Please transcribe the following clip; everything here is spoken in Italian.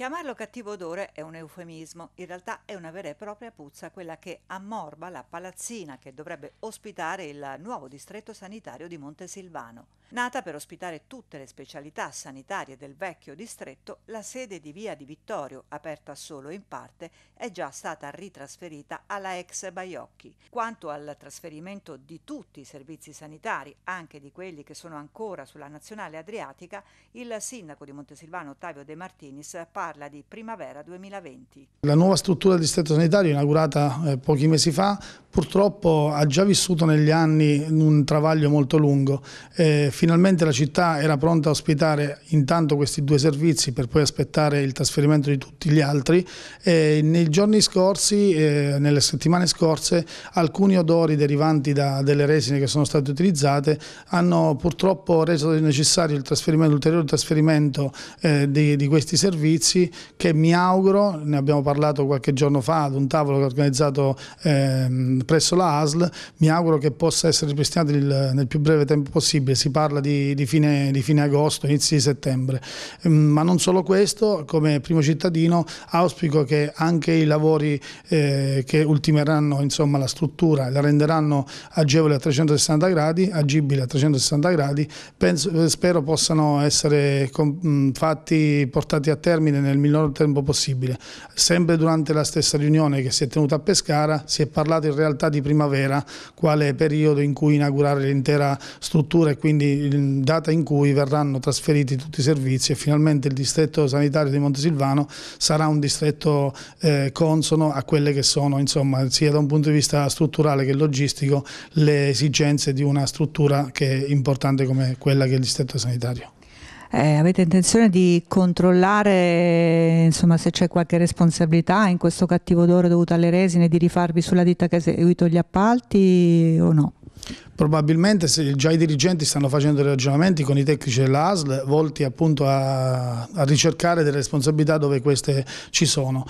Chiamarlo cattivo odore è un eufemismo, in realtà è una vera e propria puzza quella che ammorba la palazzina che dovrebbe ospitare il nuovo distretto sanitario di Montesilvano. Nata per ospitare tutte le specialità sanitarie del vecchio distretto, la sede di Via di Vittorio, aperta solo in parte, è già stata ritrasferita alla ex Baiocchi. Quanto al trasferimento di tutti i servizi sanitari, anche di quelli che sono ancora sulla nazionale adriatica, il sindaco di Montesilvano Ottavio De Martinis parla parla di primavera 2020. La nuova struttura del distretto sanitario, inaugurata eh, pochi mesi fa, purtroppo ha già vissuto negli anni un travaglio molto lungo. Eh, finalmente la città era pronta a ospitare intanto questi due servizi per poi aspettare il trasferimento di tutti gli altri. Eh, nei giorni scorsi, eh, nelle settimane scorse, alcuni odori derivanti da delle resine che sono state utilizzate hanno purtroppo reso necessario l'ulteriore trasferimento, eh, di, di questi servizi che mi auguro, ne abbiamo parlato qualche giorno fa ad un tavolo che ho organizzato ehm, presso la ASL, mi auguro che possa essere ripristinato il, nel più breve tempo possibile, si parla di, di, fine, di fine, agosto, inizio di settembre, mm, ma non solo questo, come primo cittadino auspico che anche i lavori eh, che ultimeranno insomma, la struttura e la renderanno agevole a 360 gradi, agibile a 360 gradi, penso, eh, spero possano essere mm, fatti, portati a termine nel minor tempo possibile. Sempre durante la stessa riunione che si è tenuta a Pescara si è parlato in realtà realtà di primavera quale periodo in cui inaugurare l'intera struttura e quindi data in cui verranno trasferiti tutti i servizi e finalmente il distretto sanitario di Montesilvano sarà un distretto eh, consono a quelle che sono insomma sia da un punto di vista strutturale che logistico le esigenze di una struttura che è importante come quella che è il distretto sanitario. Eh, avete intenzione di controllare insomma, se c'è qualche responsabilità in questo cattivo odore dovuto alle resine, di rifarvi sulla ditta che ha eseguito gli appalti o no? Probabilmente già i dirigenti stanno facendo dei ragionamenti con i tecnici dell'ASL volti appunto a, a ricercare delle responsabilità dove queste ci sono.